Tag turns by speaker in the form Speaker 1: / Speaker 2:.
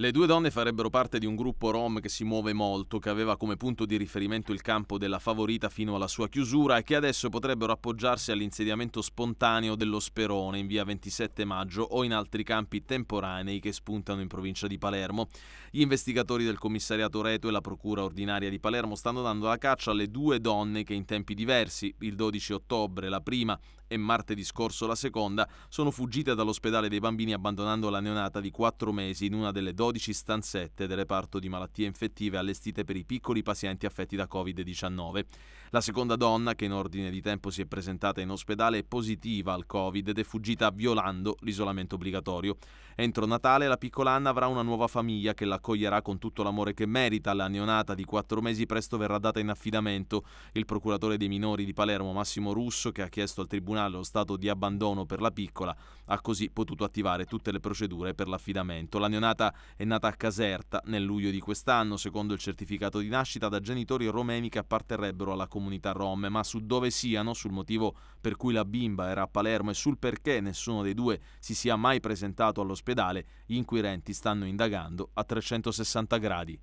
Speaker 1: Le due donne farebbero parte di un gruppo rom che si muove molto, che aveva come punto di riferimento il campo della favorita fino alla sua chiusura e che adesso potrebbero appoggiarsi all'insediamento spontaneo dello Sperone in via 27 maggio o in altri campi temporanei che spuntano in provincia di Palermo. Gli investigatori del commissariato Reto e la procura ordinaria di Palermo stanno dando la caccia alle due donne che in tempi diversi, il 12 ottobre la prima e martedì scorso la seconda sono fuggite dall'ospedale dei bambini abbandonando la neonata di 4 mesi in una delle 12 stanzette del reparto di malattie infettive allestite per i piccoli pazienti affetti da Covid-19. La seconda donna, che in ordine di tempo si è presentata in ospedale, è positiva al Covid ed è fuggita violando l'isolamento obbligatorio. Entro Natale la piccola Anna avrà una nuova famiglia che l'accoglierà con tutto l'amore che merita. La neonata di 4 mesi presto verrà data in affidamento. Il procuratore dei minori di Palermo, Massimo Russo, che ha chiesto al Tribunale Tribunale lo stato di abbandono per la piccola ha così potuto attivare tutte le procedure per l'affidamento. La neonata è nata a Caserta nel luglio di quest'anno, secondo il certificato di nascita da genitori romeni che apparterrebbero alla comunità rom, ma su dove siano, sul motivo per cui la bimba era a Palermo e sul perché nessuno dei due si sia mai presentato all'ospedale, gli inquirenti stanno indagando a 360 gradi.